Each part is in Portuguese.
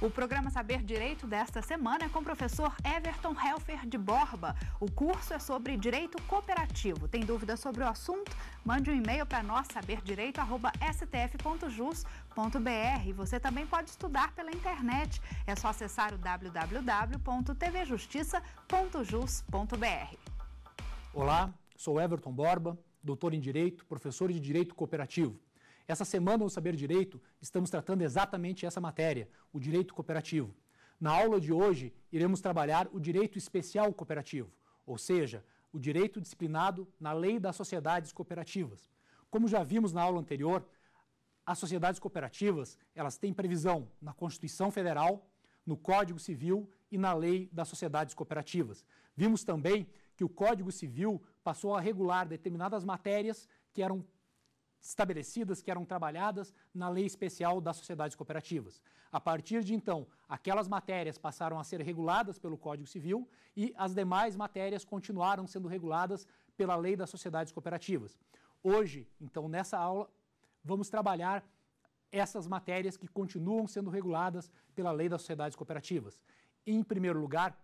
O programa Saber Direito desta semana é com o professor Everton Helfer de Borba. O curso é sobre direito cooperativo. Tem dúvidas sobre o assunto? Mande um e-mail para nós, saberdireito.stf.jus.br. Você também pode estudar pela internet. É só acessar o www.tvjustiça.jus.br. Olá, sou Everton Borba, doutor em Direito, professor de Direito Cooperativo. Essa semana no Saber Direito, estamos tratando exatamente essa matéria, o direito cooperativo. Na aula de hoje, iremos trabalhar o direito especial cooperativo, ou seja, o direito disciplinado na lei das sociedades cooperativas. Como já vimos na aula anterior, as sociedades cooperativas, elas têm previsão na Constituição Federal, no Código Civil e na Lei das Sociedades Cooperativas. Vimos também que o Código Civil passou a regular determinadas matérias que eram estabelecidas, que eram trabalhadas na lei especial das sociedades cooperativas. A partir de então, aquelas matérias passaram a ser reguladas pelo Código Civil e as demais matérias continuaram sendo reguladas pela lei das sociedades cooperativas. Hoje, então, nessa aula, vamos trabalhar essas matérias que continuam sendo reguladas pela lei das sociedades cooperativas. Em primeiro lugar,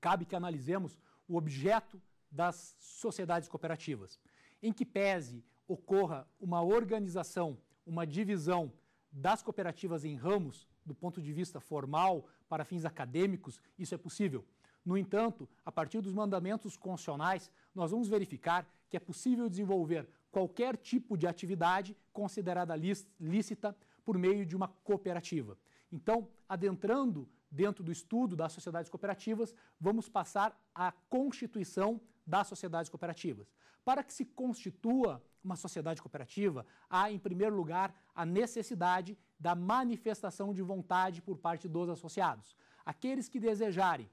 cabe que analisemos o objeto das sociedades cooperativas. Em que pese ocorra uma organização, uma divisão das cooperativas em ramos, do ponto de vista formal, para fins acadêmicos, isso é possível. No entanto, a partir dos mandamentos constitucionais, nós vamos verificar que é possível desenvolver qualquer tipo de atividade considerada lícita por meio de uma cooperativa. Então, adentrando dentro do estudo das sociedades cooperativas, vamos passar à constituição das sociedades cooperativas. Para que se constitua uma sociedade cooperativa, há, em primeiro lugar, a necessidade da manifestação de vontade por parte dos associados. Aqueles que desejarem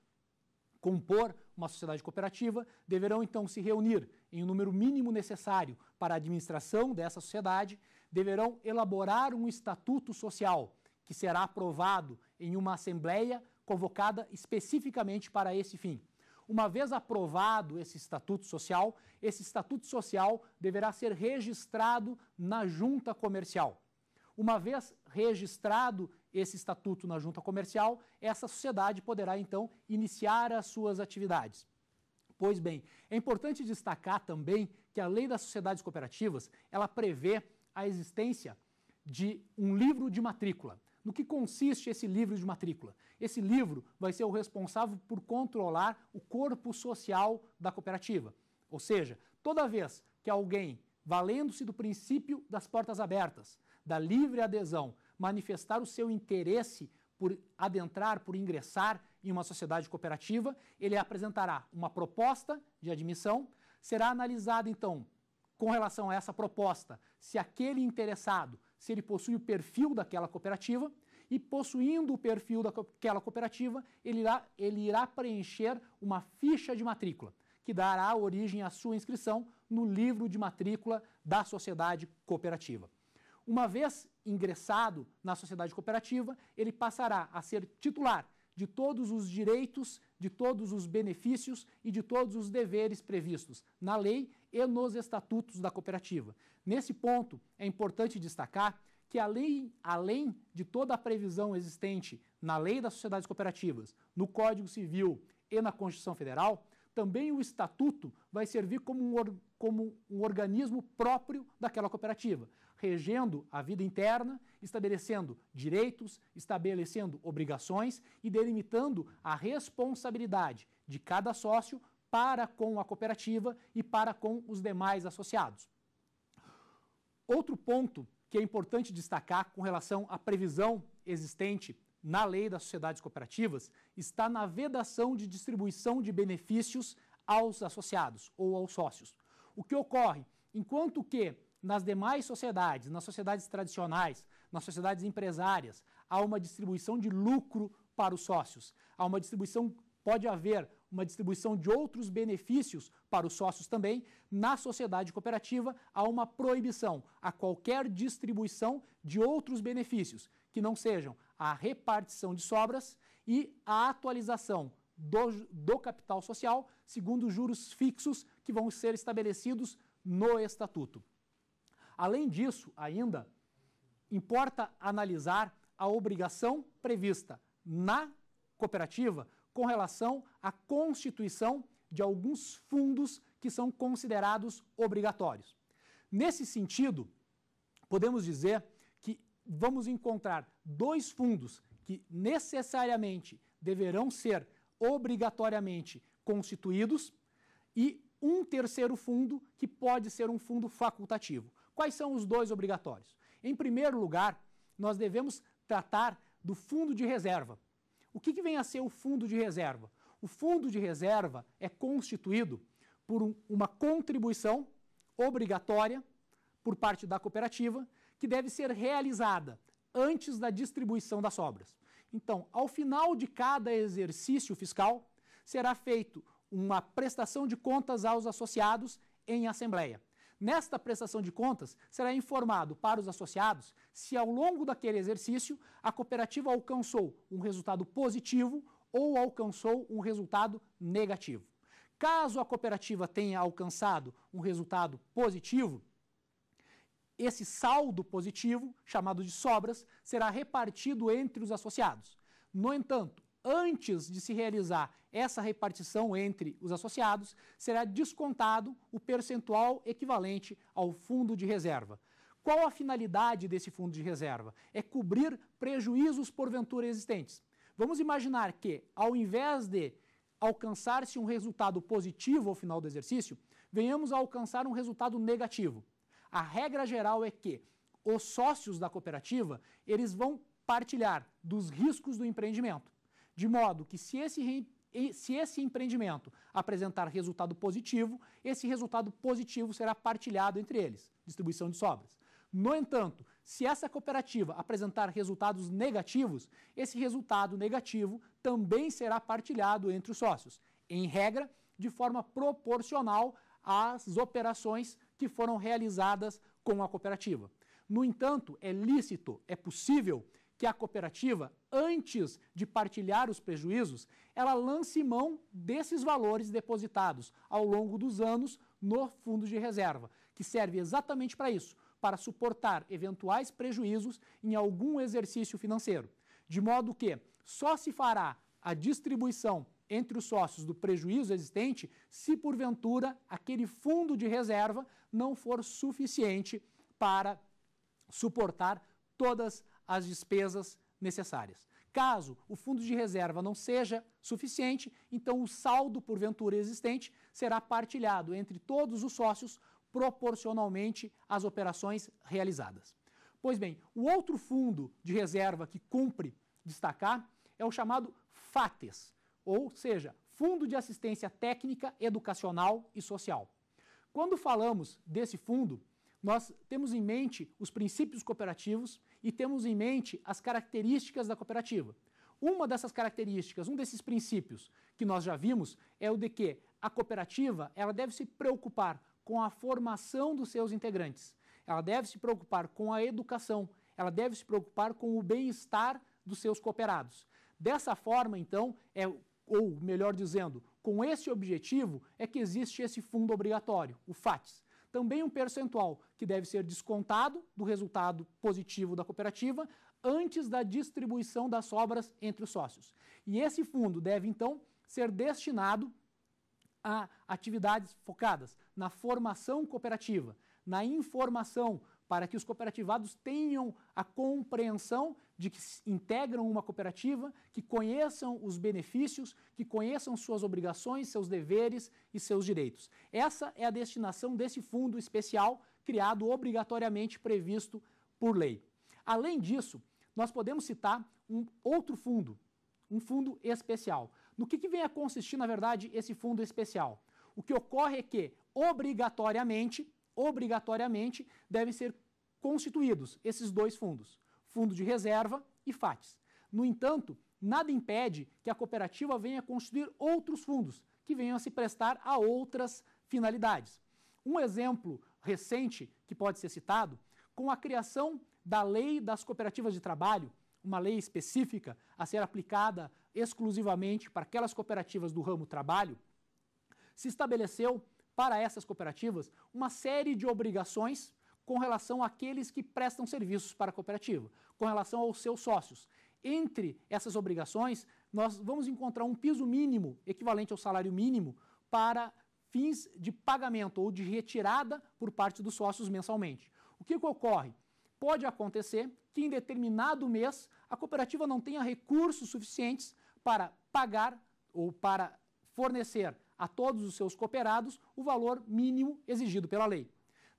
compor uma sociedade cooperativa deverão então se reunir em um número mínimo necessário para a administração dessa sociedade, deverão elaborar um estatuto social que será aprovado em uma assembleia convocada especificamente para esse fim. Uma vez aprovado esse estatuto social, esse estatuto social deverá ser registrado na junta comercial. Uma vez registrado esse estatuto na junta comercial, essa sociedade poderá então iniciar as suas atividades. Pois bem, é importante destacar também que a Lei das Sociedades Cooperativas, ela prevê a existência de um livro de matrícula. No que consiste esse livro de matrícula? Esse livro vai ser o responsável por controlar o corpo social da cooperativa. Ou seja, toda vez que alguém, valendo-se do princípio das portas abertas, da livre adesão, manifestar o seu interesse por adentrar, por ingressar em uma sociedade cooperativa, ele apresentará uma proposta de admissão, será analisada então com relação a essa proposta, se aquele interessado se ele possui o perfil daquela cooperativa, e possuindo o perfil daquela cooperativa, ele irá, ele irá preencher uma ficha de matrícula, que dará origem à sua inscrição no livro de matrícula da sociedade cooperativa. Uma vez ingressado na sociedade cooperativa, ele passará a ser titular de todos os direitos, de todos os benefícios e de todos os deveres previstos na lei e nos estatutos da cooperativa. Nesse ponto, é importante destacar que além além de toda a previsão existente na Lei das Sociedades Cooperativas, no Código Civil e na Constituição Federal, também o estatuto vai servir como um, como um organismo próprio daquela cooperativa, regendo a vida interna, estabelecendo direitos, estabelecendo obrigações e delimitando a responsabilidade de cada sócio para com a cooperativa e para com os demais associados. Outro ponto que é importante destacar com relação à previsão existente na lei das sociedades cooperativas está na vedação de distribuição de benefícios aos associados ou aos sócios. O que ocorre? Enquanto que nas demais sociedades, nas sociedades tradicionais, nas sociedades empresárias, há uma distribuição de lucro para os sócios, há uma distribuição, pode haver uma distribuição de outros benefícios para os sócios também, na sociedade cooperativa há uma proibição a qualquer distribuição de outros benefícios, que não sejam a repartição de sobras e a atualização do, do capital social, segundo juros fixos que vão ser estabelecidos no estatuto. Além disso, ainda, importa analisar a obrigação prevista na cooperativa com relação à constituição de alguns fundos que são considerados obrigatórios. Nesse sentido, podemos dizer que vamos encontrar dois fundos que necessariamente deverão ser obrigatoriamente constituídos e um terceiro fundo que pode ser um fundo facultativo. Quais são os dois obrigatórios? Em primeiro lugar, nós devemos tratar do fundo de reserva. O que, que vem a ser o fundo de reserva? O fundo de reserva é constituído por um, uma contribuição obrigatória por parte da cooperativa que deve ser realizada antes da distribuição das sobras. Então, ao final de cada exercício fiscal, será feito uma prestação de contas aos associados em assembleia. Nesta prestação de contas, será informado para os associados se ao longo daquele exercício a cooperativa alcançou um resultado positivo ou alcançou um resultado negativo. Caso a cooperativa tenha alcançado um resultado positivo, esse saldo positivo, chamado de sobras, será repartido entre os associados. No entanto, antes de se realizar essa repartição entre os associados, será descontado o percentual equivalente ao fundo de reserva. Qual a finalidade desse fundo de reserva? É cobrir prejuízos porventura existentes. Vamos imaginar que, ao invés de alcançar-se um resultado positivo ao final do exercício, venhamos a alcançar um resultado negativo. A regra geral é que os sócios da cooperativa, eles vão partilhar dos riscos do empreendimento. De modo que, se esse, se esse empreendimento apresentar resultado positivo, esse resultado positivo será partilhado entre eles distribuição de sobras. No entanto, se essa cooperativa apresentar resultados negativos, esse resultado negativo também será partilhado entre os sócios, em regra, de forma proporcional às operações que foram realizadas com a cooperativa. No entanto, é lícito, é possível que a cooperativa, antes de partilhar os prejuízos, ela lance mão desses valores depositados ao longo dos anos no fundo de reserva, que serve exatamente para isso, para suportar eventuais prejuízos em algum exercício financeiro. De modo que só se fará a distribuição entre os sócios do prejuízo existente se porventura aquele fundo de reserva não for suficiente para suportar todas as despesas necessárias. Caso o fundo de reserva não seja suficiente, então o saldo porventura existente será partilhado entre todos os sócios proporcionalmente às operações realizadas. Pois bem, o outro fundo de reserva que cumpre destacar é o chamado FATES, ou seja, Fundo de Assistência Técnica, Educacional e Social. Quando falamos desse fundo, nós temos em mente os princípios cooperativos e temos em mente as características da cooperativa. Uma dessas características, um desses princípios que nós já vimos é o de que a cooperativa ela deve se preocupar com a formação dos seus integrantes. Ela deve se preocupar com a educação, ela deve se preocupar com o bem-estar dos seus cooperados. Dessa forma, então, é ou melhor dizendo, com esse objetivo é que existe esse fundo obrigatório, o FATS. Também um percentual que deve ser descontado do resultado positivo da cooperativa antes da distribuição das sobras entre os sócios. E esse fundo deve, então, ser destinado a atividades focadas na formação cooperativa, na informação para que os cooperativados tenham a compreensão de que integram uma cooperativa, que conheçam os benefícios, que conheçam suas obrigações, seus deveres e seus direitos. Essa é a destinação desse fundo especial criado obrigatoriamente previsto por lei. Além disso, nós podemos citar um outro fundo, um fundo especial. No que, que vem a consistir, na verdade, esse fundo especial? O que ocorre é que, obrigatoriamente, obrigatoriamente, devem ser constituídos esses dois fundos, fundo de reserva e FATS. No entanto, nada impede que a cooperativa venha constituir outros fundos que venham a se prestar a outras finalidades. Um exemplo recente que pode ser citado, com a criação da Lei das Cooperativas de Trabalho, uma lei específica a ser aplicada exclusivamente para aquelas cooperativas do ramo trabalho, se estabeleceu para essas cooperativas uma série de obrigações com relação àqueles que prestam serviços para a cooperativa, com relação aos seus sócios. Entre essas obrigações, nós vamos encontrar um piso mínimo equivalente ao salário mínimo para fins de pagamento ou de retirada por parte dos sócios mensalmente. O que, que ocorre? Pode acontecer que em determinado mês a cooperativa não tenha recursos suficientes para pagar ou para fornecer a todos os seus cooperados o valor mínimo exigido pela lei.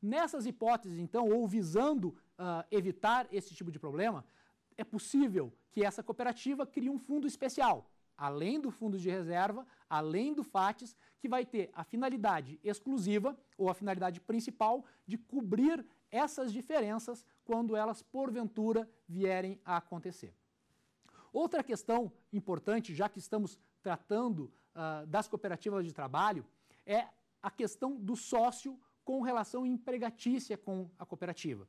Nessas hipóteses, então, ou visando uh, evitar esse tipo de problema, é possível que essa cooperativa crie um fundo especial, além do fundo de reserva, além do FATES, que vai ter a finalidade exclusiva ou a finalidade principal de cobrir essas diferenças quando elas, porventura, vierem a acontecer. Outra questão importante, já que estamos tratando uh, das cooperativas de trabalho, é a questão do sócio com relação empregatícia com a cooperativa.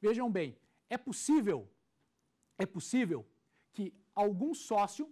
Vejam bem, é possível, é possível que algum sócio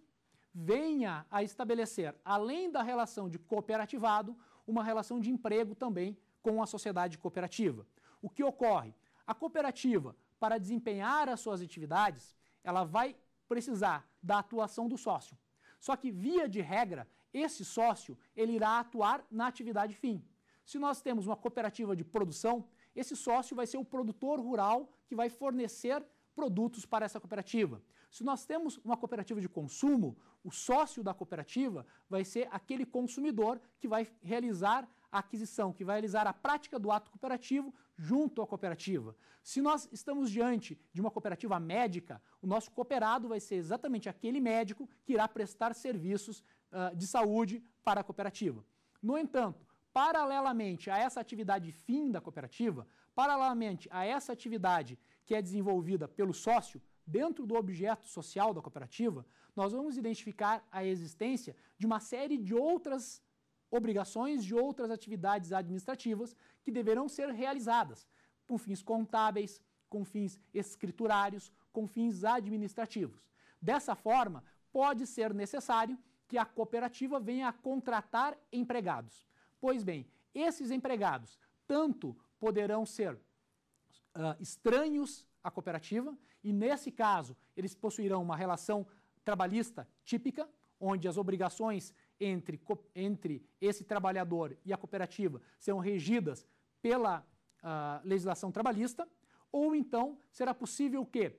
venha a estabelecer, além da relação de cooperativado, uma relação de emprego também com a sociedade cooperativa. O que ocorre? A cooperativa, para desempenhar as suas atividades, ela vai precisar da atuação do sócio. Só que, via de regra, esse sócio ele irá atuar na atividade fim. Se nós temos uma cooperativa de produção, esse sócio vai ser o produtor rural que vai fornecer produtos para essa cooperativa. Se nós temos uma cooperativa de consumo, o sócio da cooperativa vai ser aquele consumidor que vai realizar a aquisição, que vai realizar a prática do ato cooperativo junto à cooperativa. Se nós estamos diante de uma cooperativa médica, o nosso cooperado vai ser exatamente aquele médico que irá prestar serviços uh, de saúde para a cooperativa. No entanto, paralelamente a essa atividade fim da cooperativa, paralelamente a essa atividade que é desenvolvida pelo sócio, dentro do objeto social da cooperativa, nós vamos identificar a existência de uma série de outras obrigações, de outras atividades administrativas que deverão ser realizadas com fins contábeis, com fins escriturários, com fins administrativos. Dessa forma, pode ser necessário que a cooperativa venha a contratar empregados. Pois bem, esses empregados tanto poderão ser uh, estranhos à cooperativa, e nesse caso eles possuirão uma relação trabalhista típica, onde as obrigações entre, entre esse trabalhador e a cooperativa serão regidas pela uh, legislação trabalhista, ou então será possível que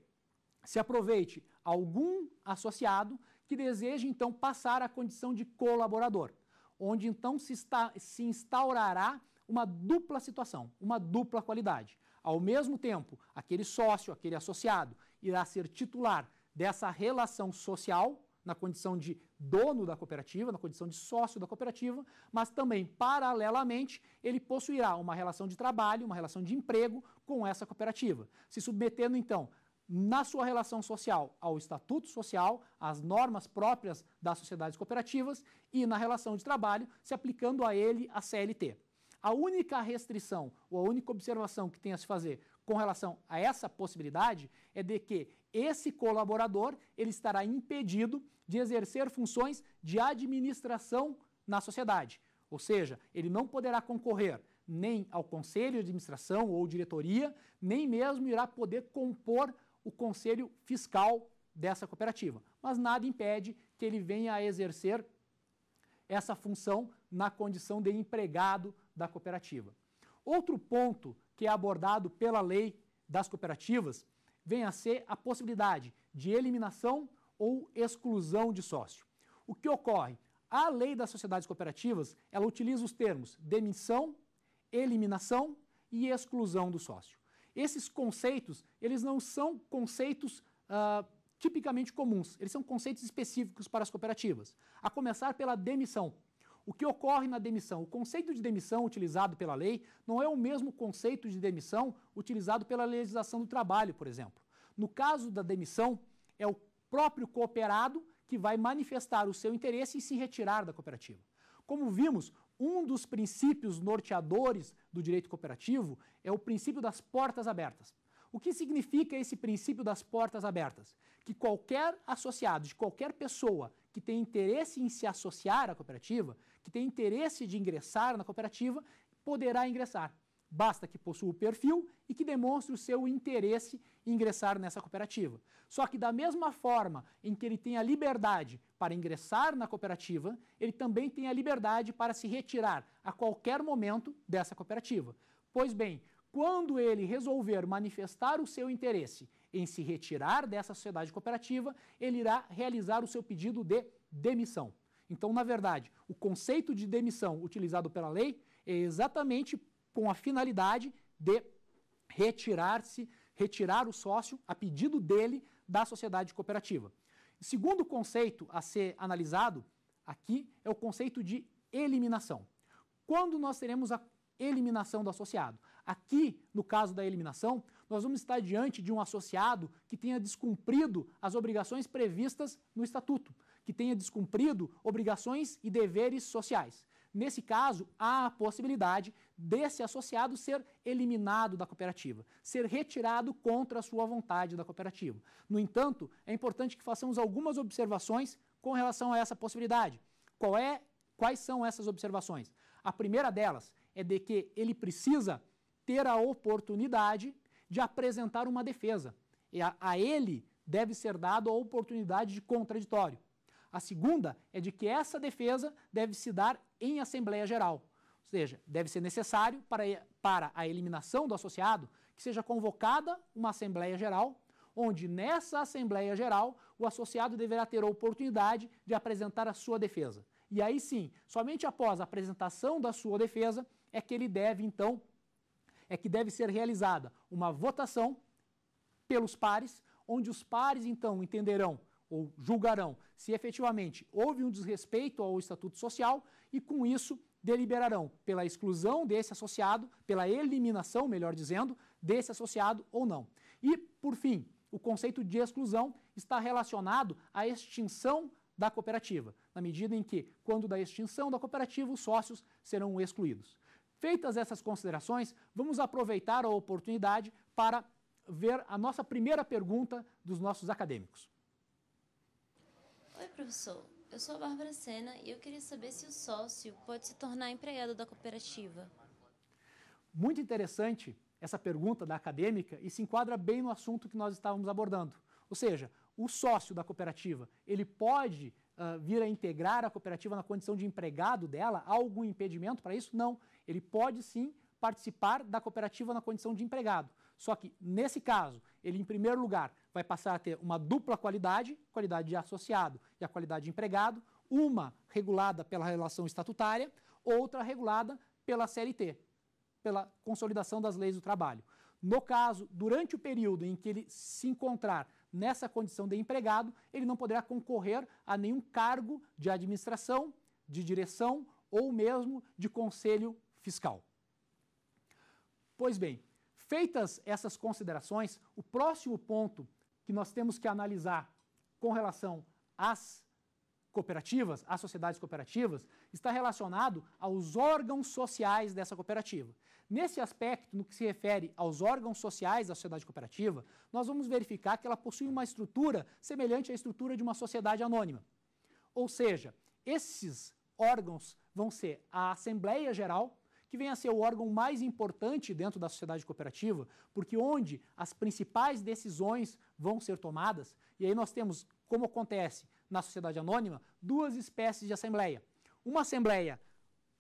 se aproveite algum associado que deseje então passar a condição de colaborador onde então se, está, se instaurará uma dupla situação, uma dupla qualidade. Ao mesmo tempo, aquele sócio, aquele associado, irá ser titular dessa relação social, na condição de dono da cooperativa, na condição de sócio da cooperativa, mas também, paralelamente, ele possuirá uma relação de trabalho, uma relação de emprego com essa cooperativa, se submetendo então na sua relação social ao estatuto social, às normas próprias das sociedades cooperativas e na relação de trabalho, se aplicando a ele a CLT. A única restrição ou a única observação que tem a se fazer com relação a essa possibilidade é de que esse colaborador ele estará impedido de exercer funções de administração na sociedade, ou seja, ele não poderá concorrer nem ao conselho de administração ou diretoria, nem mesmo irá poder compor o conselho fiscal dessa cooperativa. Mas nada impede que ele venha a exercer essa função na condição de empregado da cooperativa. Outro ponto que é abordado pela lei das cooperativas vem a ser a possibilidade de eliminação ou exclusão de sócio. O que ocorre? A lei das sociedades cooperativas, ela utiliza os termos demissão, eliminação e exclusão do sócio. Esses conceitos, eles não são conceitos uh, tipicamente comuns, eles são conceitos específicos para as cooperativas, a começar pela demissão. O que ocorre na demissão? O conceito de demissão utilizado pela lei não é o mesmo conceito de demissão utilizado pela legislação do trabalho, por exemplo. No caso da demissão, é o próprio cooperado que vai manifestar o seu interesse e se retirar da cooperativa. Como vimos, um dos princípios norteadores do direito cooperativo é o princípio das portas abertas. O que significa esse princípio das portas abertas? Que qualquer associado, de qualquer pessoa que tem interesse em se associar à cooperativa, que tem interesse de ingressar na cooperativa, poderá ingressar. Basta que possua o perfil e que demonstre o seu interesse em ingressar nessa cooperativa. Só que, da mesma forma em que ele tem a liberdade para ingressar na cooperativa, ele também tem a liberdade para se retirar a qualquer momento dessa cooperativa. Pois bem, quando ele resolver manifestar o seu interesse em se retirar dessa sociedade cooperativa, ele irá realizar o seu pedido de demissão. Então, na verdade, o conceito de demissão utilizado pela lei é exatamente com a finalidade de retirar-se, retirar o sócio a pedido dele da sociedade cooperativa. segundo conceito a ser analisado aqui é o conceito de eliminação. Quando nós teremos a eliminação do associado? Aqui, no caso da eliminação, nós vamos estar diante de um associado que tenha descumprido as obrigações previstas no estatuto, que tenha descumprido obrigações e deveres sociais. Nesse caso, há a possibilidade desse associado ser eliminado da cooperativa, ser retirado contra a sua vontade da cooperativa. No entanto, é importante que façamos algumas observações com relação a essa possibilidade. Qual é, quais são essas observações? A primeira delas é de que ele precisa ter a oportunidade de apresentar uma defesa. E a, a ele deve ser dada a oportunidade de contraditório. A segunda é de que essa defesa deve se dar em Assembleia Geral, ou seja, deve ser necessário para, para a eliminação do associado que seja convocada uma Assembleia Geral, onde nessa Assembleia Geral o associado deverá ter a oportunidade de apresentar a sua defesa. E aí sim, somente após a apresentação da sua defesa é que ele deve, então, é que deve ser realizada uma votação pelos pares, onde os pares, então, entenderão ou julgarão se efetivamente houve um desrespeito ao estatuto social e com isso deliberarão pela exclusão desse associado, pela eliminação, melhor dizendo, desse associado ou não. E, por fim, o conceito de exclusão está relacionado à extinção da cooperativa, na medida em que, quando da extinção da cooperativa, os sócios serão excluídos. Feitas essas considerações, vamos aproveitar a oportunidade para ver a nossa primeira pergunta dos nossos acadêmicos. Oi, professor. Eu sou a Bárbara Sena e eu queria saber se o sócio pode se tornar empregado da cooperativa. Muito interessante essa pergunta da acadêmica e se enquadra bem no assunto que nós estávamos abordando. Ou seja, o sócio da cooperativa, ele pode uh, vir a integrar a cooperativa na condição de empregado dela? Há algum impedimento para isso? Não. Ele pode sim participar da cooperativa na condição de empregado. Só que, nesse caso, ele, em primeiro lugar, vai passar a ter uma dupla qualidade, qualidade de associado e a qualidade de empregado, uma regulada pela relação estatutária, outra regulada pela CLT, pela consolidação das leis do trabalho. No caso, durante o período em que ele se encontrar nessa condição de empregado, ele não poderá concorrer a nenhum cargo de administração, de direção ou mesmo de conselho fiscal. Pois bem, feitas essas considerações, o próximo ponto que nós temos que analisar com relação às cooperativas, às sociedades cooperativas, está relacionado aos órgãos sociais dessa cooperativa. Nesse aspecto, no que se refere aos órgãos sociais da sociedade cooperativa, nós vamos verificar que ela possui uma estrutura semelhante à estrutura de uma sociedade anônima. Ou seja, esses órgãos vão ser a Assembleia Geral, que vem a ser o órgão mais importante dentro da sociedade cooperativa, porque onde as principais decisões vão ser tomadas, e aí nós temos, como acontece na sociedade anônima, duas espécies de assembleia. Uma assembleia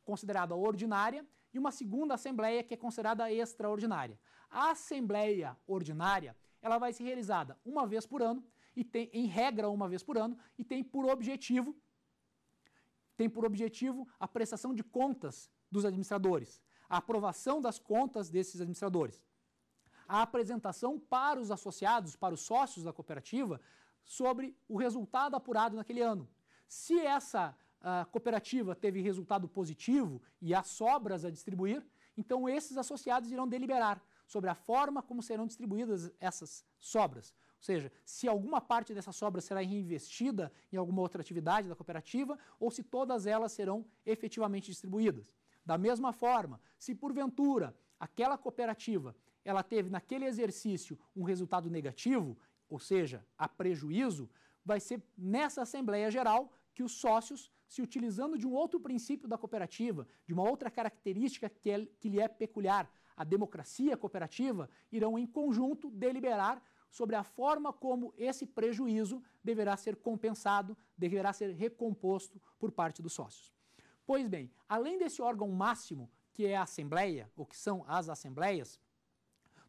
considerada ordinária e uma segunda assembleia que é considerada extraordinária. A assembleia ordinária, ela vai ser realizada uma vez por ano e tem em regra uma vez por ano e tem por objetivo tem por objetivo a prestação de contas dos administradores, a aprovação das contas desses administradores, a apresentação para os associados, para os sócios da cooperativa, sobre o resultado apurado naquele ano. Se essa ah, cooperativa teve resultado positivo e há sobras a distribuir, então esses associados irão deliberar sobre a forma como serão distribuídas essas sobras. Ou seja, se alguma parte dessa sobra será reinvestida em alguma outra atividade da cooperativa ou se todas elas serão efetivamente distribuídas. Da mesma forma, se porventura aquela cooperativa ela teve naquele exercício um resultado negativo, ou seja, a prejuízo, vai ser nessa Assembleia Geral que os sócios, se utilizando de um outro princípio da cooperativa, de uma outra característica que, é, que lhe é peculiar, a democracia cooperativa, irão em conjunto deliberar sobre a forma como esse prejuízo deverá ser compensado, deverá ser recomposto por parte dos sócios. Pois bem, além desse órgão máximo, que é a Assembleia, ou que são as Assembleias,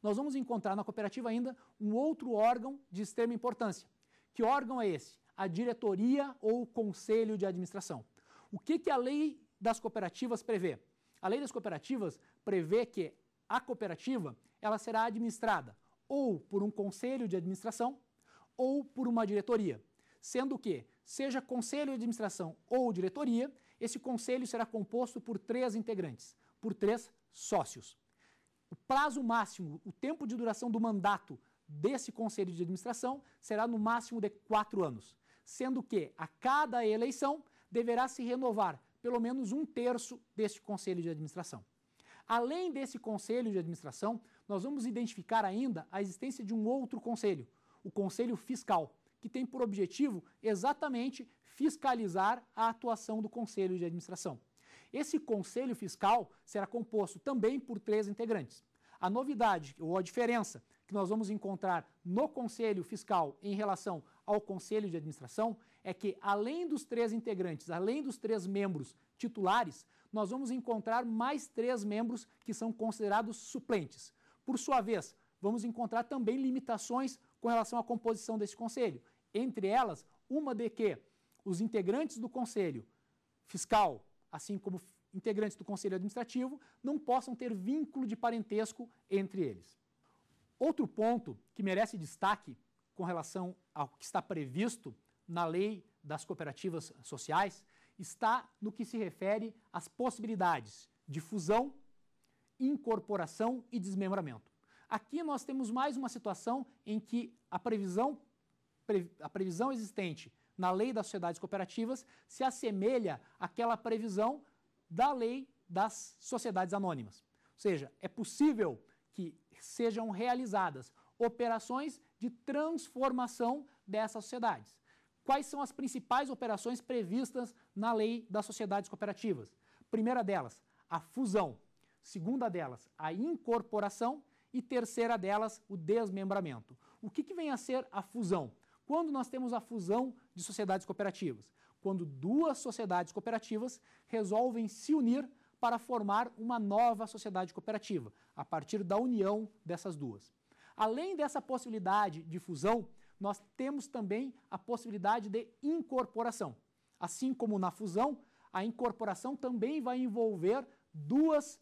nós vamos encontrar na cooperativa ainda um outro órgão de extrema importância. Que órgão é esse? A diretoria ou o conselho de administração. O que, que a lei das cooperativas prevê? A lei das cooperativas prevê que a cooperativa ela será administrada ou por um conselho de administração ou por uma diretoria, sendo que, seja conselho de administração ou diretoria, esse conselho será composto por três integrantes, por três sócios. O prazo máximo, o tempo de duração do mandato desse conselho de administração será no máximo de quatro anos, sendo que a cada eleição deverá se renovar pelo menos um terço deste conselho de administração. Além desse conselho de administração, nós vamos identificar ainda a existência de um outro conselho, o conselho fiscal, que tem por objetivo exatamente fiscalizar a atuação do Conselho de Administração. Esse Conselho Fiscal será composto também por três integrantes. A novidade ou a diferença que nós vamos encontrar no Conselho Fiscal em relação ao Conselho de Administração é que, além dos três integrantes, além dos três membros titulares, nós vamos encontrar mais três membros que são considerados suplentes. Por sua vez, vamos encontrar também limitações com relação à composição desse conselho. Entre elas, uma de que os integrantes do conselho fiscal, assim como integrantes do conselho administrativo, não possam ter vínculo de parentesco entre eles. Outro ponto que merece destaque com relação ao que está previsto na lei das cooperativas sociais está no que se refere às possibilidades de fusão, incorporação e desmembramento. Aqui nós temos mais uma situação em que a previsão, a previsão existente na lei das sociedades cooperativas se assemelha àquela previsão da lei das sociedades anônimas. Ou seja, é possível que sejam realizadas operações de transformação dessas sociedades. Quais são as principais operações previstas na lei das sociedades cooperativas? Primeira delas, a fusão. Segunda delas, a incorporação. E terceira delas, o desmembramento. O que, que vem a ser a fusão? Quando nós temos a fusão de sociedades cooperativas? Quando duas sociedades cooperativas resolvem se unir para formar uma nova sociedade cooperativa, a partir da união dessas duas. Além dessa possibilidade de fusão, nós temos também a possibilidade de incorporação. Assim como na fusão, a incorporação também vai envolver duas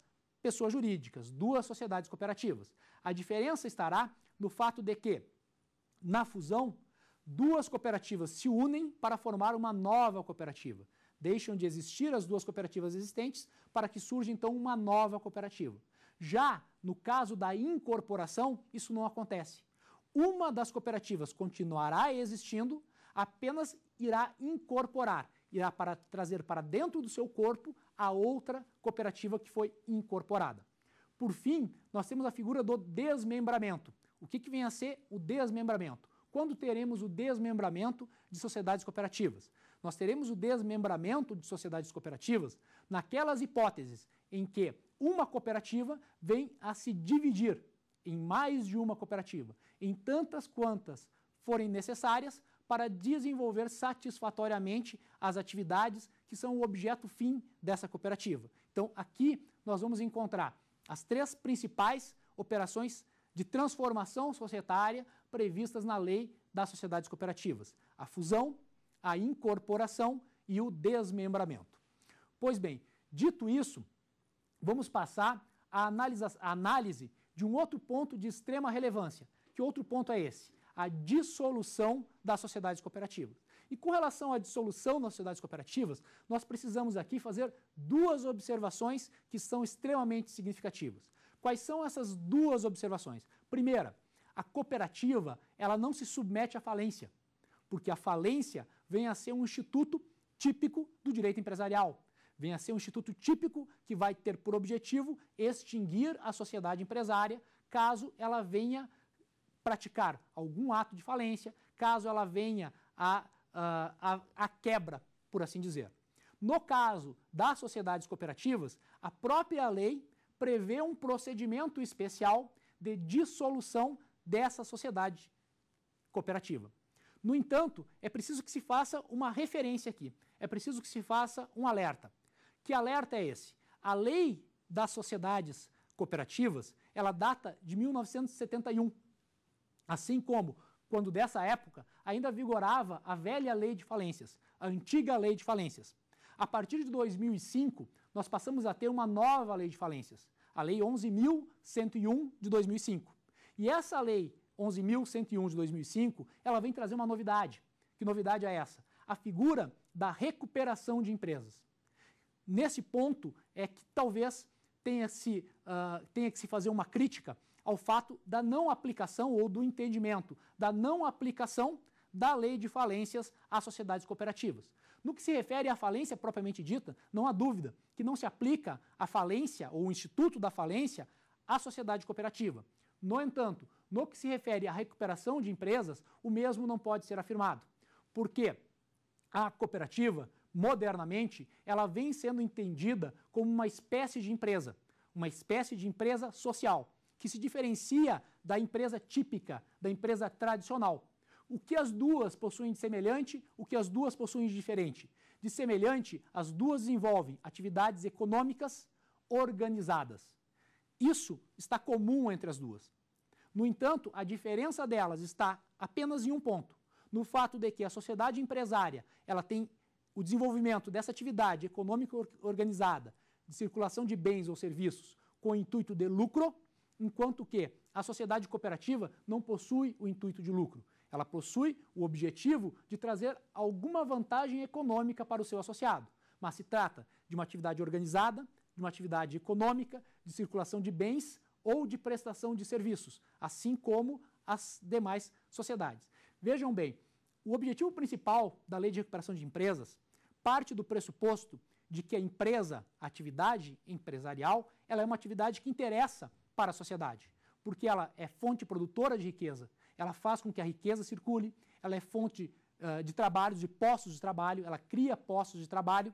pessoas jurídicas, duas sociedades cooperativas. A diferença estará no fato de que, na fusão, duas cooperativas se unem para formar uma nova cooperativa. Deixam de existir as duas cooperativas existentes para que surja então uma nova cooperativa. Já no caso da incorporação, isso não acontece. Uma das cooperativas continuará existindo, apenas irá incorporar irá para trazer para dentro do seu corpo a outra cooperativa que foi incorporada. Por fim, nós temos a figura do desmembramento. O que, que vem a ser o desmembramento? Quando teremos o desmembramento de sociedades cooperativas? Nós teremos o desmembramento de sociedades cooperativas naquelas hipóteses em que uma cooperativa vem a se dividir em mais de uma cooperativa, em tantas quantas forem necessárias para desenvolver satisfatoriamente as atividades que são o objeto fim dessa cooperativa. Então, aqui nós vamos encontrar as três principais operações de transformação societária previstas na lei das sociedades cooperativas: a fusão, a incorporação e o desmembramento. Pois bem, dito isso, vamos passar à análise, de um outro ponto de extrema relevância. Que outro ponto é esse? a dissolução das sociedades cooperativas. E com relação à dissolução das sociedades cooperativas, nós precisamos aqui fazer duas observações que são extremamente significativas. Quais são essas duas observações? Primeira, a cooperativa ela não se submete à falência, porque a falência vem a ser um instituto típico do direito empresarial. Vem a ser um instituto típico que vai ter por objetivo extinguir a sociedade empresária caso ela venha praticar algum ato de falência caso ela venha a, a, a quebra, por assim dizer. No caso das sociedades cooperativas, a própria lei prevê um procedimento especial de dissolução dessa sociedade cooperativa. No entanto, é preciso que se faça uma referência aqui, é preciso que se faça um alerta. Que alerta é esse? A lei das sociedades cooperativas, ela data de 1971. Assim como, quando dessa época, ainda vigorava a velha lei de falências, a antiga lei de falências. A partir de 2005, nós passamos a ter uma nova lei de falências, a Lei 11.101 de 2005. E essa Lei 11.101 de 2005, ela vem trazer uma novidade. Que novidade é essa? A figura da recuperação de empresas. Nesse ponto é que talvez tenha, se, uh, tenha que se fazer uma crítica ao fato da não aplicação ou do entendimento da não aplicação da lei de falências às sociedades cooperativas. No que se refere à falência propriamente dita, não há dúvida que não se aplica a falência ou o instituto da falência à sociedade cooperativa. No entanto, no que se refere à recuperação de empresas, o mesmo não pode ser afirmado, porque a cooperativa, modernamente, ela vem sendo entendida como uma espécie de empresa, uma espécie de empresa social que se diferencia da empresa típica, da empresa tradicional. O que as duas possuem de semelhante, o que as duas possuem de diferente? De semelhante, as duas desenvolvem atividades econômicas organizadas. Isso está comum entre as duas. No entanto, a diferença delas está apenas em um ponto, no fato de que a sociedade empresária, ela tem o desenvolvimento dessa atividade econômica organizada, de circulação de bens ou serviços, com o intuito de lucro, enquanto que a sociedade cooperativa não possui o intuito de lucro. Ela possui o objetivo de trazer alguma vantagem econômica para o seu associado, mas se trata de uma atividade organizada, de uma atividade econômica, de circulação de bens ou de prestação de serviços, assim como as demais sociedades. Vejam bem, o objetivo principal da Lei de Recuperação de Empresas parte do pressuposto de que a empresa, a atividade empresarial, ela é uma atividade que interessa para a sociedade, porque ela é fonte produtora de riqueza, ela faz com que a riqueza circule, ela é fonte uh, de trabalho, de postos de trabalho, ela cria postos de trabalho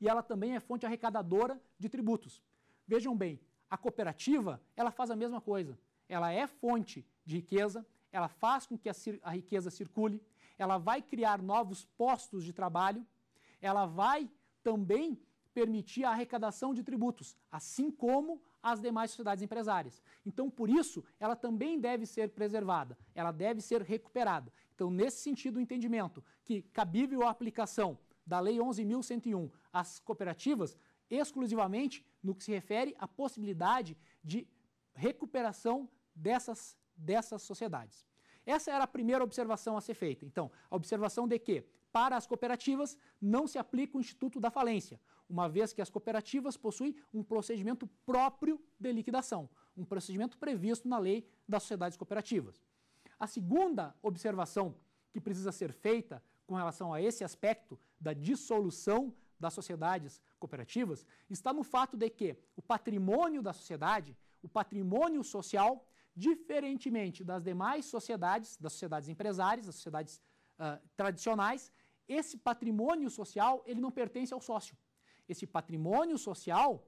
e ela também é fonte arrecadadora de tributos. Vejam bem, a cooperativa, ela faz a mesma coisa. Ela é fonte de riqueza, ela faz com que a, a riqueza circule, ela vai criar novos postos de trabalho, ela vai também permitir a arrecadação de tributos, assim como às demais sociedades empresárias. Então, por isso, ela também deve ser preservada, ela deve ser recuperada. Então, nesse sentido, o entendimento que cabível a aplicação da Lei 11.101 às cooperativas exclusivamente no que se refere à possibilidade de recuperação dessas, dessas sociedades. Essa era a primeira observação a ser feita. Então, a observação de que para as cooperativas, não se aplica o Instituto da Falência, uma vez que as cooperativas possuem um procedimento próprio de liquidação, um procedimento previsto na lei das sociedades cooperativas. A segunda observação que precisa ser feita com relação a esse aspecto da dissolução das sociedades cooperativas está no fato de que o patrimônio da sociedade, o patrimônio social, diferentemente das demais sociedades, das sociedades empresárias, das sociedades uh, tradicionais, esse patrimônio social, ele não pertence ao sócio. Esse patrimônio social,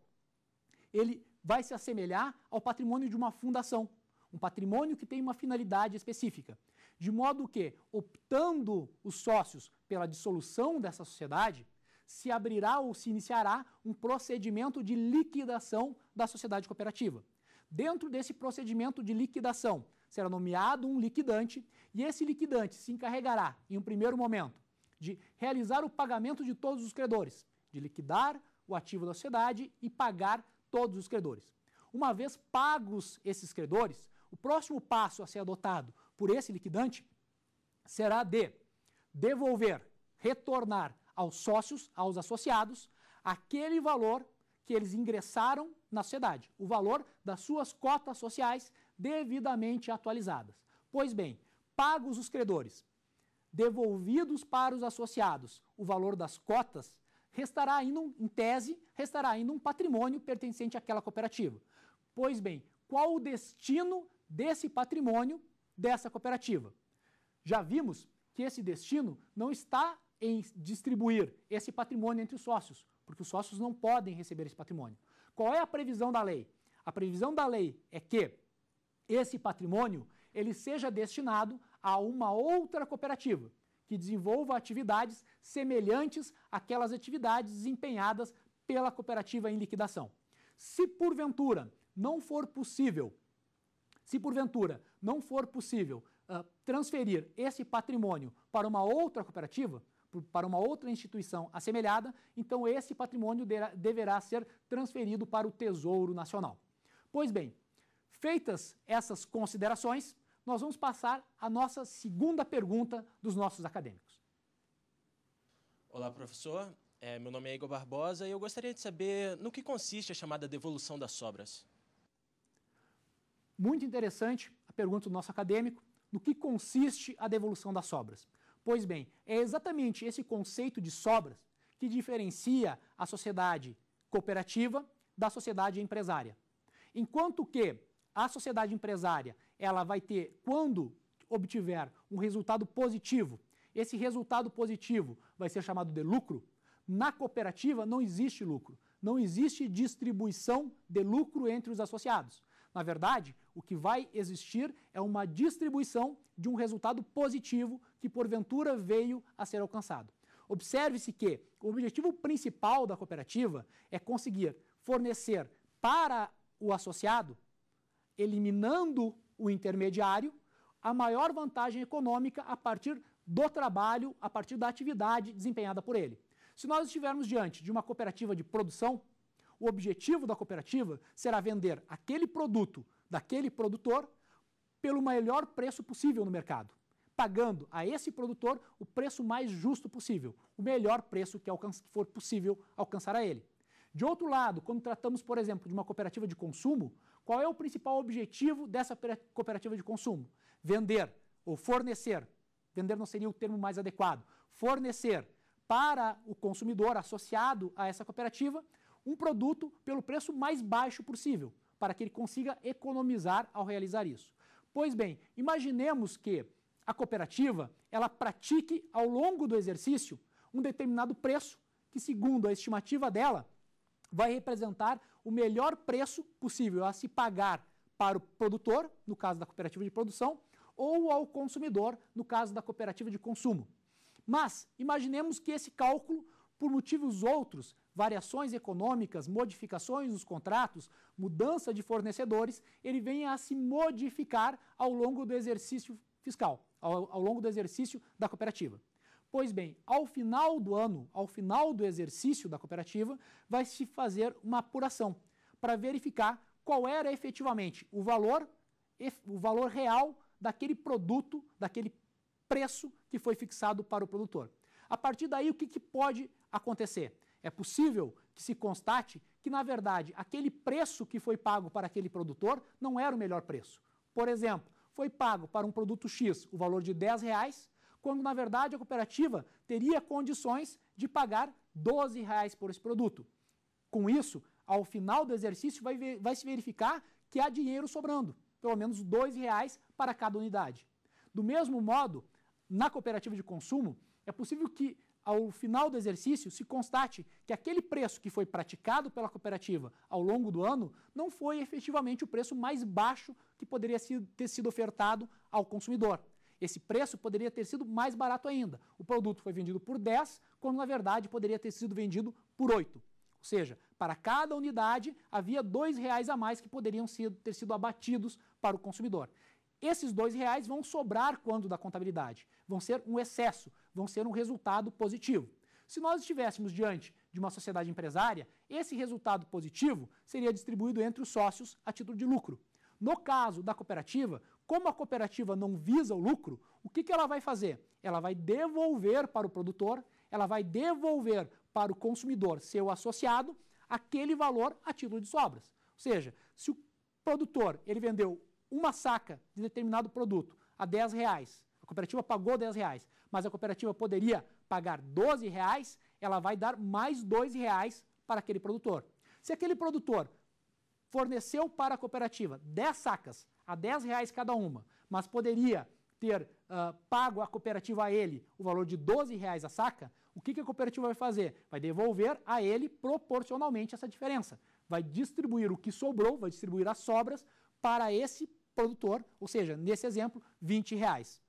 ele vai se assemelhar ao patrimônio de uma fundação, um patrimônio que tem uma finalidade específica. De modo que, optando os sócios pela dissolução dessa sociedade, se abrirá ou se iniciará um procedimento de liquidação da sociedade cooperativa. Dentro desse procedimento de liquidação, será nomeado um liquidante e esse liquidante se encarregará, em um primeiro momento, de realizar o pagamento de todos os credores, de liquidar o ativo da sociedade e pagar todos os credores. Uma vez pagos esses credores, o próximo passo a ser adotado por esse liquidante será de devolver, retornar aos sócios, aos associados, aquele valor que eles ingressaram na sociedade, o valor das suas cotas sociais devidamente atualizadas. Pois bem, pagos os credores devolvidos para os associados o valor das cotas, restará ainda, um, em tese, restará ainda um patrimônio pertencente àquela cooperativa. Pois bem, qual o destino desse patrimônio dessa cooperativa? Já vimos que esse destino não está em distribuir esse patrimônio entre os sócios, porque os sócios não podem receber esse patrimônio. Qual é a previsão da lei? A previsão da lei é que esse patrimônio ele seja destinado a uma outra cooperativa que desenvolva atividades semelhantes àquelas atividades desempenhadas pela cooperativa em liquidação. Se porventura não for possível, se porventura não for possível uh, transferir esse patrimônio para uma outra cooperativa, para uma outra instituição assemelhada, então esse patrimônio de, deverá ser transferido para o Tesouro Nacional. Pois bem, feitas essas considerações, nós vamos passar a nossa segunda pergunta dos nossos acadêmicos. Olá, professor. É, meu nome é Igor Barbosa e eu gostaria de saber no que consiste a chamada devolução das sobras. Muito interessante a pergunta do nosso acadêmico. No que consiste a devolução das sobras? Pois bem, é exatamente esse conceito de sobras que diferencia a sociedade cooperativa da sociedade empresária. Enquanto que a sociedade empresária ela vai ter, quando obtiver um resultado positivo, esse resultado positivo vai ser chamado de lucro. Na cooperativa não existe lucro, não existe distribuição de lucro entre os associados. Na verdade, o que vai existir é uma distribuição de um resultado positivo que porventura veio a ser alcançado. Observe-se que o objetivo principal da cooperativa é conseguir fornecer para o associado, eliminando o intermediário, a maior vantagem econômica a partir do trabalho, a partir da atividade desempenhada por ele. Se nós estivermos diante de uma cooperativa de produção, o objetivo da cooperativa será vender aquele produto daquele produtor pelo melhor preço possível no mercado, pagando a esse produtor o preço mais justo possível, o melhor preço que, for possível alcançar a ele. De outro lado, quando tratamos, por exemplo, de uma cooperativa de consumo, qual é o principal objetivo dessa cooperativa de consumo? Vender ou fornecer. Vender não seria o termo mais adequado. Fornecer para o consumidor associado a essa cooperativa um produto pelo preço mais baixo possível, para que ele consiga economizar ao realizar isso. Pois bem, imaginemos que a cooperativa ela pratique ao longo do exercício um determinado preço que, segundo a estimativa dela, vai representar o melhor preço possível a se pagar para o produtor, no caso da cooperativa de produção, ou ao consumidor, no caso da cooperativa de consumo. Mas imaginemos que esse cálculo, por motivos outros, variações econômicas, modificações nos contratos, mudança de fornecedores, ele venha a se modificar ao longo do exercício fiscal, ao, ao longo do exercício da cooperativa. Pois bem, ao final do ano, ao final do exercício da cooperativa, vai se fazer uma apuração para verificar qual era efetivamente o valor, o valor real daquele produto, daquele preço que foi fixado para o produtor. A partir daí, o que, que pode acontecer? É possível que se constate que, na verdade, aquele preço que foi pago para aquele produtor não era o melhor preço. Por exemplo, foi pago para um produto X o valor de 10 reais quando na verdade a cooperativa teria condições de pagar R$ reais por esse produto. Com isso, ao final do exercício vai, ver, vai se verificar que há dinheiro sobrando, pelo menos R$ reais para cada unidade. Do mesmo modo, na cooperativa de consumo, é possível que ao final do exercício se constate que aquele preço que foi praticado pela cooperativa ao longo do ano não foi efetivamente o preço mais baixo que poderia ter sido ofertado ao consumidor. Esse preço poderia ter sido mais barato ainda. O produto foi vendido por 10, quando na verdade poderia ter sido vendido por 8. Ou seja, para cada unidade havia R$ 2,00 a mais que poderiam ter sido abatidos para o consumidor. Esses R$ 2,00 vão sobrar quando da contabilidade, vão ser um excesso, vão ser um resultado positivo. Se nós estivéssemos diante de uma sociedade empresária, esse resultado positivo seria distribuído entre os sócios a título de lucro. No caso da cooperativa, como a cooperativa não visa o lucro, o que, que ela vai fazer? Ela vai devolver para o produtor, ela vai devolver para o consumidor, seu associado, aquele valor a título de sobras. Ou seja, se o produtor ele vendeu uma saca de determinado produto a 10 reais, a cooperativa pagou 10 reais, mas a cooperativa poderia pagar 12 reais, ela vai dar mais 2 reais para aquele produtor. Se aquele produtor forneceu para a cooperativa 10 sacas, a 10 reais cada uma, mas poderia ter uh, pago a cooperativa a ele o valor de 12 reais a saca, o que, que a cooperativa vai fazer? Vai devolver a ele proporcionalmente essa diferença. Vai distribuir o que sobrou, vai distribuir as sobras para esse produtor, ou seja, nesse exemplo, 20 reais.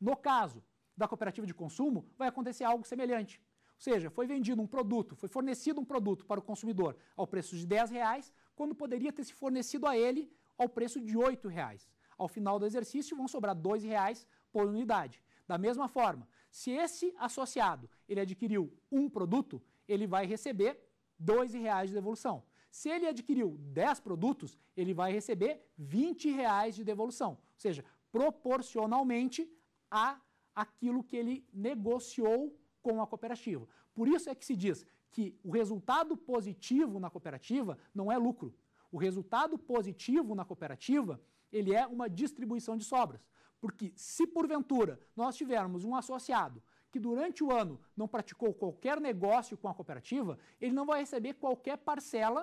No caso da cooperativa de consumo, vai acontecer algo semelhante. Ou seja, foi vendido um produto, foi fornecido um produto para o consumidor ao preço de 10 reais, quando poderia ter se fornecido a ele ao preço de R$ 8,00. Ao final do exercício, vão sobrar R$ 2,00 por unidade. Da mesma forma, se esse associado ele adquiriu um produto, ele vai receber R$ 2,00 de devolução. Se ele adquiriu 10 produtos, ele vai receber R$ reais de devolução, ou seja, proporcionalmente a aquilo que ele negociou com a cooperativa. Por isso é que se diz que o resultado positivo na cooperativa não é lucro, o resultado positivo na cooperativa, ele é uma distribuição de sobras. Porque se porventura nós tivermos um associado que durante o ano não praticou qualquer negócio com a cooperativa, ele não vai receber qualquer parcela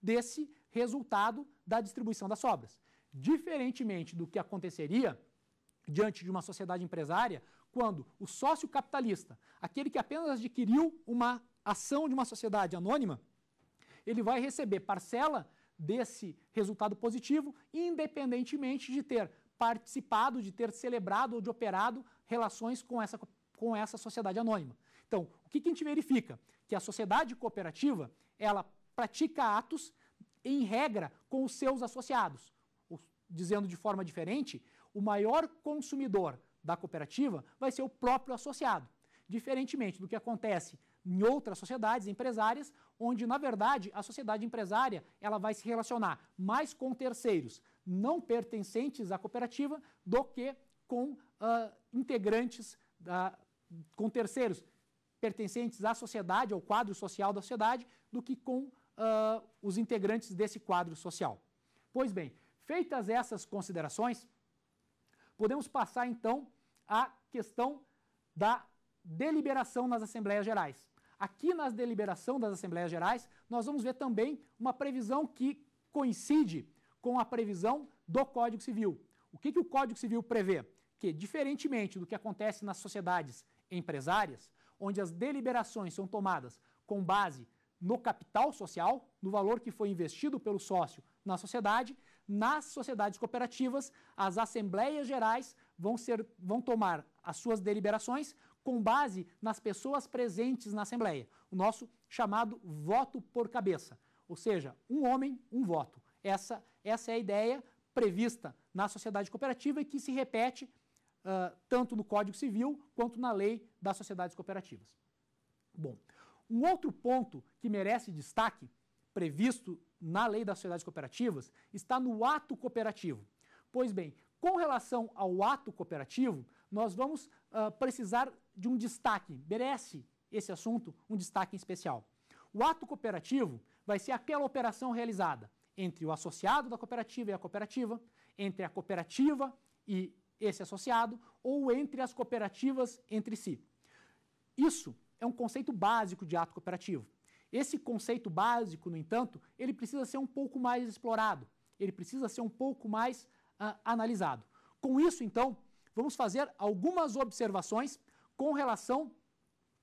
desse resultado da distribuição das sobras. Diferentemente do que aconteceria diante de uma sociedade empresária, quando o sócio capitalista, aquele que apenas adquiriu uma ação de uma sociedade anônima, ele vai receber parcela desse resultado positivo, independentemente de ter participado, de ter celebrado ou de operado relações com essa, com essa sociedade anônima. Então, o que, que a gente verifica? Que a sociedade cooperativa, ela pratica atos, em regra, com os seus associados. Ou, dizendo de forma diferente, o maior consumidor da cooperativa vai ser o próprio associado. Diferentemente do que acontece em outras sociedades empresárias, onde na verdade a sociedade empresária ela vai se relacionar mais com terceiros não pertencentes à cooperativa do que com uh, integrantes da, com terceiros pertencentes à sociedade, ao quadro social da sociedade, do que com uh, os integrantes desse quadro social. Pois bem, feitas essas considerações, podemos passar então à questão da deliberação nas Assembleias Gerais. Aqui nas deliberações das Assembleias Gerais, nós vamos ver também uma previsão que coincide com a previsão do Código Civil. O que, que o Código Civil prevê? Que, diferentemente do que acontece nas sociedades empresárias, onde as deliberações são tomadas com base no capital social, no valor que foi investido pelo sócio na sociedade, nas sociedades cooperativas, as assembleias gerais vão, ser, vão tomar as suas deliberações com base nas pessoas presentes na Assembleia, o nosso chamado voto por cabeça, ou seja, um homem, um voto. Essa, essa é a ideia prevista na sociedade cooperativa e que se repete uh, tanto no Código Civil quanto na lei das sociedades cooperativas. Bom, um outro ponto que merece destaque, previsto na lei das sociedades cooperativas, está no ato cooperativo. Pois bem, com relação ao ato cooperativo, nós vamos uh, precisar de um destaque, merece esse assunto um destaque especial. O ato cooperativo vai ser aquela operação realizada entre o associado da cooperativa e a cooperativa, entre a cooperativa e esse associado, ou entre as cooperativas entre si. Isso é um conceito básico de ato cooperativo. Esse conceito básico, no entanto, ele precisa ser um pouco mais explorado, ele precisa ser um pouco mais uh, analisado. Com isso, então, vamos fazer algumas observações com relação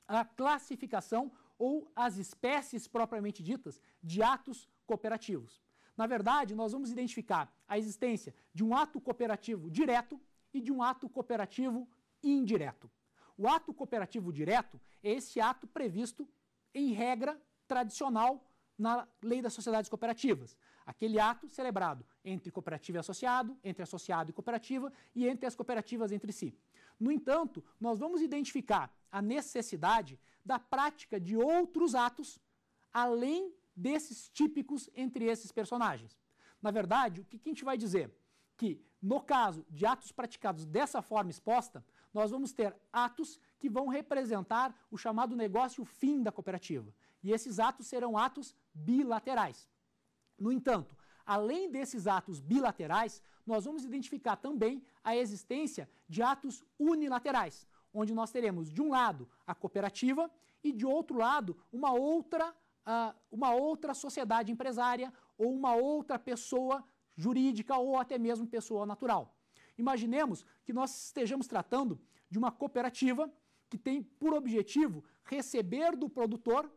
à classificação ou às espécies propriamente ditas de atos cooperativos. Na verdade, nós vamos identificar a existência de um ato cooperativo direto e de um ato cooperativo indireto. O ato cooperativo direto é esse ato previsto em regra tradicional na lei das sociedades cooperativas. Aquele ato celebrado entre cooperativa e associado, entre associado e cooperativa e entre as cooperativas entre si. No entanto, nós vamos identificar a necessidade da prática de outros atos além desses típicos entre esses personagens. Na verdade, o que a gente vai dizer? Que no caso de atos praticados dessa forma exposta, nós vamos ter atos que vão representar o chamado negócio fim da cooperativa. E esses atos serão atos bilaterais. No entanto, além desses atos bilaterais, nós vamos identificar também a existência de atos unilaterais, onde nós teremos, de um lado, a cooperativa e, de outro lado, uma outra, uh, uma outra sociedade empresária ou uma outra pessoa jurídica ou até mesmo pessoa natural. Imaginemos que nós estejamos tratando de uma cooperativa que tem por objetivo receber do produtor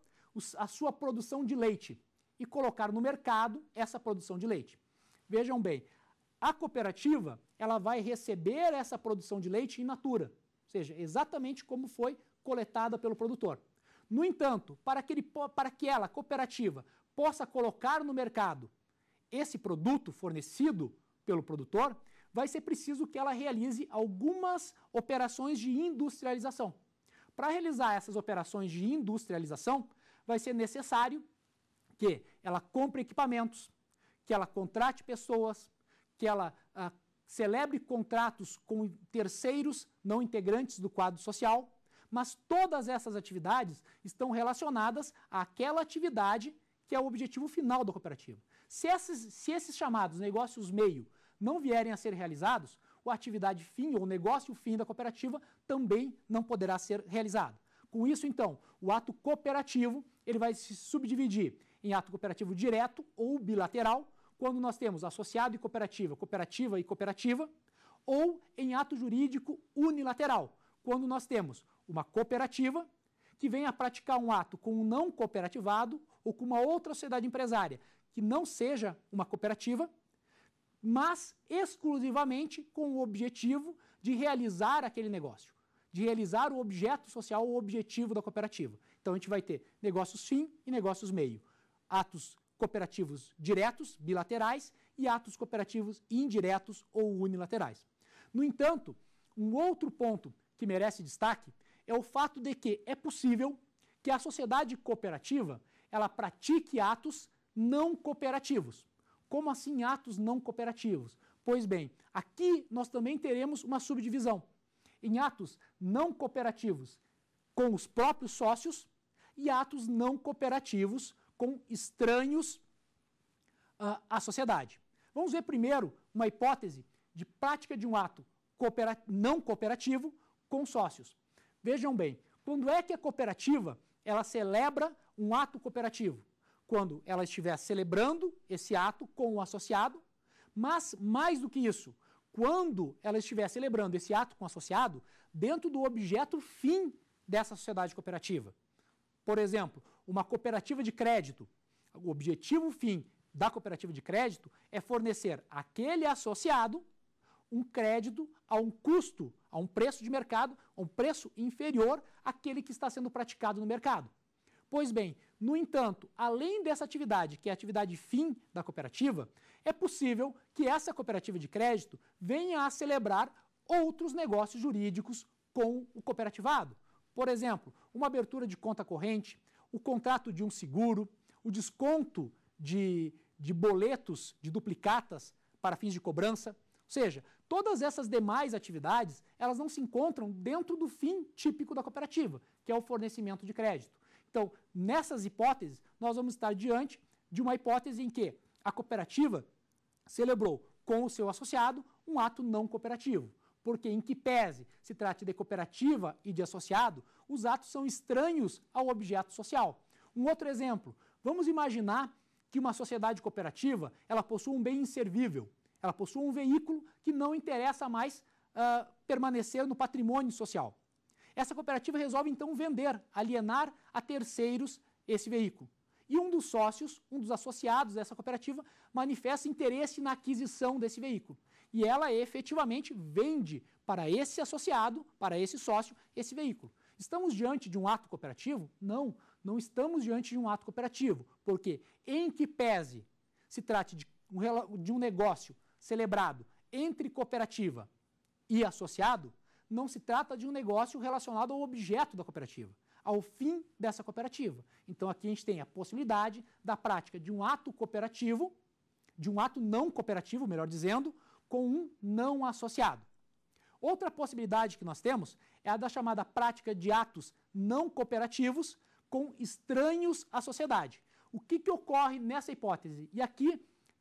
a sua produção de leite e colocar no mercado essa produção de leite. Vejam bem, a cooperativa ela vai receber essa produção de leite in natura, ou seja, exatamente como foi coletada pelo produtor. No entanto, para que, ele, para que ela, cooperativa, possa colocar no mercado esse produto fornecido pelo produtor, vai ser preciso que ela realize algumas operações de industrialização. Para realizar essas operações de industrialização, vai ser necessário que ela compre equipamentos, que ela contrate pessoas, que ela ah, celebre contratos com terceiros não integrantes do quadro social, mas todas essas atividades estão relacionadas àquela atividade que é o objetivo final da cooperativa. Se esses, se esses chamados negócios meio não vierem a ser realizados, a atividade fim ou negócio fim da cooperativa também não poderá ser realizado. Com isso, então, o ato cooperativo ele vai se subdividir em ato cooperativo direto ou bilateral, quando nós temos associado e cooperativa, cooperativa e cooperativa, ou em ato jurídico unilateral, quando nós temos uma cooperativa que venha a praticar um ato com um não cooperativado ou com uma outra sociedade empresária que não seja uma cooperativa, mas exclusivamente com o objetivo de realizar aquele negócio, de realizar o objeto social ou objetivo da cooperativa. Então a gente vai ter negócios fim e negócios meio atos cooperativos diretos, bilaterais, e atos cooperativos indiretos ou unilaterais. No entanto, um outro ponto que merece destaque é o fato de que é possível que a sociedade cooperativa ela pratique atos não cooperativos. Como assim atos não cooperativos? Pois bem, aqui nós também teremos uma subdivisão em atos não cooperativos com os próprios sócios e atos não cooperativos com estranhos uh, à sociedade. Vamos ver primeiro uma hipótese de prática de um ato não cooperativo com sócios. Vejam bem, quando é que a cooperativa ela celebra um ato cooperativo? Quando ela estiver celebrando esse ato com o associado, mas mais do que isso, quando ela estiver celebrando esse ato com o associado dentro do objeto fim dessa sociedade cooperativa. Por exemplo, uma cooperativa de crédito, o objetivo fim da cooperativa de crédito é fornecer àquele associado um crédito a um custo, a um preço de mercado, a um preço inferior àquele que está sendo praticado no mercado. Pois bem, no entanto, além dessa atividade, que é a atividade fim da cooperativa, é possível que essa cooperativa de crédito venha a celebrar outros negócios jurídicos com o cooperativado. Por exemplo, uma abertura de conta corrente o contrato de um seguro, o desconto de, de boletos, de duplicatas para fins de cobrança. Ou seja, todas essas demais atividades, elas não se encontram dentro do fim típico da cooperativa, que é o fornecimento de crédito. Então, nessas hipóteses, nós vamos estar diante de uma hipótese em que a cooperativa celebrou com o seu associado um ato não cooperativo porque, em que pese se trate de cooperativa e de associado, os atos são estranhos ao objeto social. Um outro exemplo, vamos imaginar que uma sociedade cooperativa ela possui um bem inservível, ela possui um veículo que não interessa mais uh, permanecer no patrimônio social. Essa cooperativa resolve então vender, alienar a terceiros esse veículo. E um dos sócios, um dos associados dessa cooperativa, manifesta interesse na aquisição desse veículo e ela efetivamente vende para esse associado, para esse sócio, esse veículo. Estamos diante de um ato cooperativo? Não, não estamos diante de um ato cooperativo, porque em que pese se trate de um, de um negócio celebrado entre cooperativa e associado, não se trata de um negócio relacionado ao objeto da cooperativa, ao fim dessa cooperativa. Então aqui a gente tem a possibilidade da prática de um ato cooperativo, de um ato não cooperativo, melhor dizendo, com um não associado. Outra possibilidade que nós temos é a da chamada prática de atos não cooperativos com estranhos à sociedade. O que, que ocorre nessa hipótese? E aqui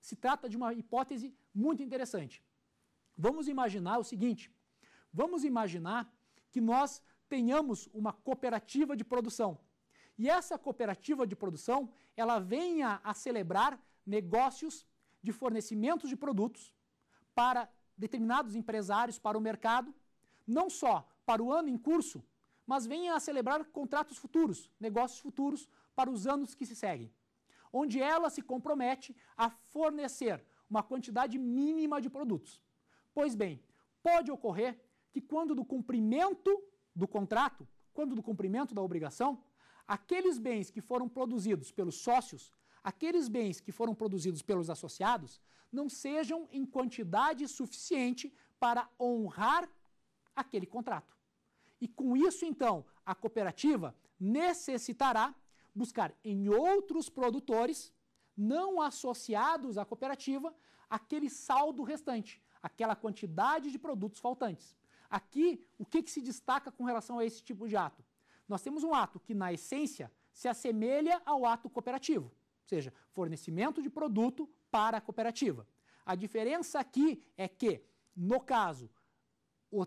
se trata de uma hipótese muito interessante. Vamos imaginar o seguinte: vamos imaginar que nós tenhamos uma cooperativa de produção. E essa cooperativa de produção, ela venha a celebrar negócios de fornecimento de produtos para determinados empresários, para o mercado, não só para o ano em curso, mas venha a celebrar contratos futuros, negócios futuros para os anos que se seguem, onde ela se compromete a fornecer uma quantidade mínima de produtos. Pois bem, pode ocorrer que quando do cumprimento do contrato, quando do cumprimento da obrigação, aqueles bens que foram produzidos pelos sócios aqueles bens que foram produzidos pelos associados não sejam em quantidade suficiente para honrar aquele contrato. E com isso, então, a cooperativa necessitará buscar em outros produtores não associados à cooperativa aquele saldo restante, aquela quantidade de produtos faltantes. Aqui, o que, que se destaca com relação a esse tipo de ato? Nós temos um ato que, na essência, se assemelha ao ato cooperativo ou seja, fornecimento de produto para a cooperativa. A diferença aqui é que, no caso, o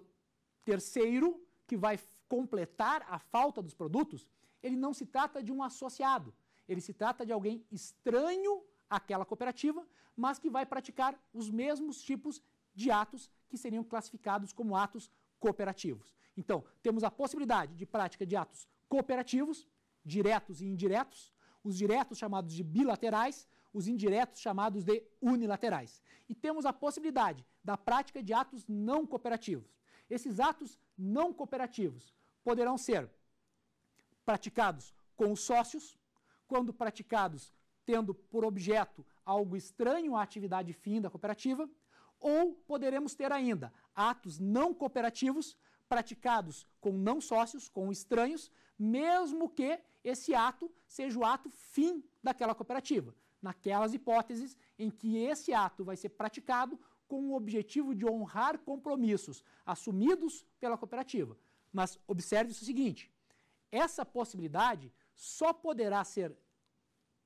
terceiro que vai completar a falta dos produtos, ele não se trata de um associado, ele se trata de alguém estranho àquela cooperativa, mas que vai praticar os mesmos tipos de atos que seriam classificados como atos cooperativos. Então, temos a possibilidade de prática de atos cooperativos, diretos e indiretos, os diretos chamados de bilaterais, os indiretos chamados de unilaterais. E temos a possibilidade da prática de atos não cooperativos. Esses atos não cooperativos poderão ser praticados com os sócios, quando praticados tendo por objeto algo estranho à atividade fim da cooperativa, ou poderemos ter ainda atos não cooperativos praticados com não sócios, com estranhos, mesmo que esse ato seja o ato fim daquela cooperativa, naquelas hipóteses em que esse ato vai ser praticado com o objetivo de honrar compromissos assumidos pela cooperativa. Mas observe -se o seguinte: essa possibilidade só poderá ser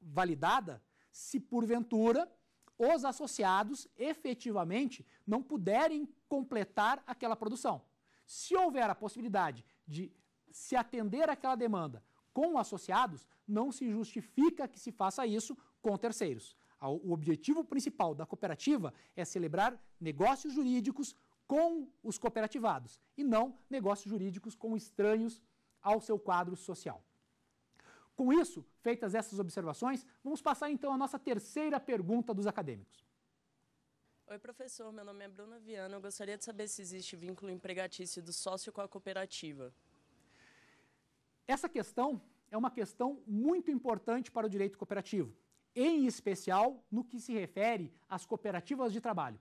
validada se porventura os associados efetivamente não puderem completar aquela produção. Se houver a possibilidade de se atender àquela demanda com associados, não se justifica que se faça isso com terceiros. O objetivo principal da cooperativa é celebrar negócios jurídicos com os cooperativados e não negócios jurídicos com estranhos ao seu quadro social. Com isso, feitas essas observações, vamos passar então à nossa terceira pergunta dos acadêmicos. Oi, professor. Meu nome é Bruna Viana. Eu gostaria de saber se existe vínculo empregatício do sócio com a cooperativa. Essa questão é uma questão muito importante para o direito cooperativo, em especial no que se refere às cooperativas de trabalho.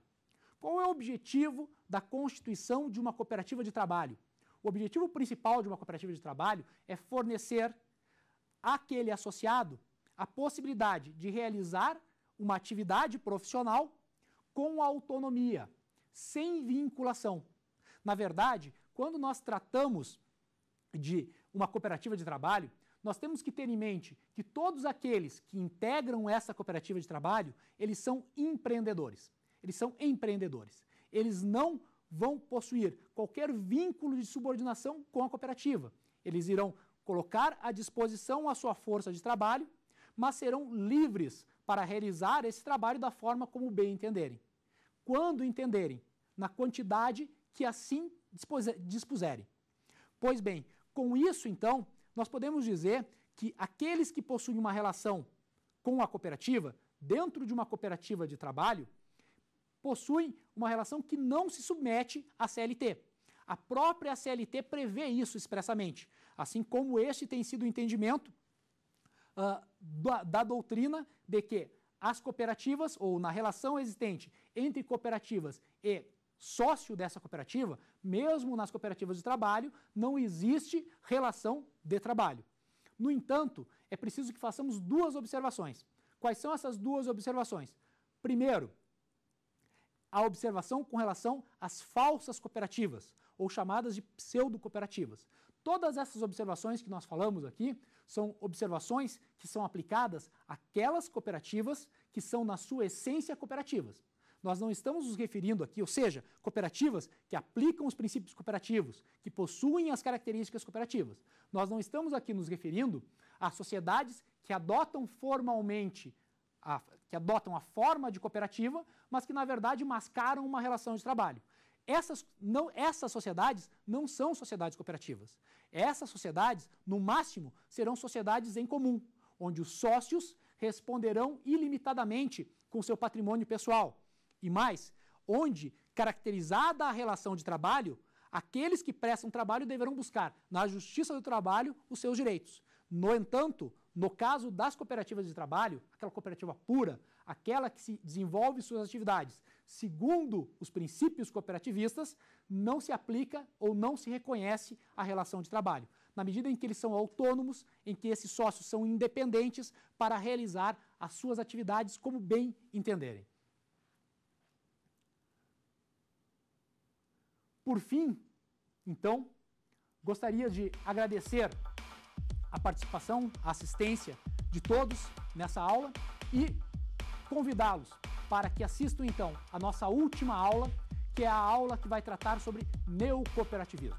Qual é o objetivo da constituição de uma cooperativa de trabalho? O objetivo principal de uma cooperativa de trabalho é fornecer àquele associado a possibilidade de realizar uma atividade profissional com autonomia, sem vinculação. Na verdade, quando nós tratamos de uma cooperativa de trabalho, nós temos que ter em mente que todos aqueles que integram essa cooperativa de trabalho, eles são empreendedores. Eles são empreendedores. Eles não vão possuir qualquer vínculo de subordinação com a cooperativa. Eles irão colocar à disposição a sua força de trabalho, mas serão livres para realizar esse trabalho da forma como bem entenderem. Quando entenderem, na quantidade que assim dispuserem. Pois bem, com isso, então, nós podemos dizer que aqueles que possuem uma relação com a cooperativa, dentro de uma cooperativa de trabalho, possuem uma relação que não se submete à CLT. A própria CLT prevê isso expressamente, assim como este tem sido o entendimento uh, da, da doutrina de que as cooperativas, ou na relação existente entre cooperativas e sócio dessa cooperativa, mesmo nas cooperativas de trabalho, não existe relação de trabalho. No entanto, é preciso que façamos duas observações. Quais são essas duas observações? Primeiro, a observação com relação às falsas cooperativas, ou chamadas de pseudocooperativas. Todas essas observações que nós falamos aqui são observações que são aplicadas àquelas cooperativas que são, na sua essência, cooperativas. Nós não estamos nos referindo aqui, ou seja, cooperativas que aplicam os princípios cooperativos, que possuem as características cooperativas. Nós não estamos aqui nos referindo a sociedades que adotam formalmente, a, que adotam a forma de cooperativa, mas que na verdade mascaram uma relação de trabalho. Essas, não, essas sociedades não são sociedades cooperativas. Essas sociedades, no máximo, serão sociedades em comum, onde os sócios responderão ilimitadamente com seu patrimônio pessoal, e mais, onde, caracterizada a relação de trabalho, aqueles que prestam trabalho deverão buscar na Justiça do Trabalho os seus direitos. No entanto, no caso das cooperativas de trabalho, aquela cooperativa pura, aquela que se desenvolve suas atividades segundo os princípios cooperativistas, não se aplica ou não se reconhece a relação de trabalho, na medida em que eles são autônomos, em que esses sócios são independentes para realizar as suas atividades como bem entenderem. Por fim, então, gostaria de agradecer a participação, a assistência de todos nessa aula e convidá-los para que assistam então a nossa última aula, que é a aula que vai tratar sobre neocooperativismo.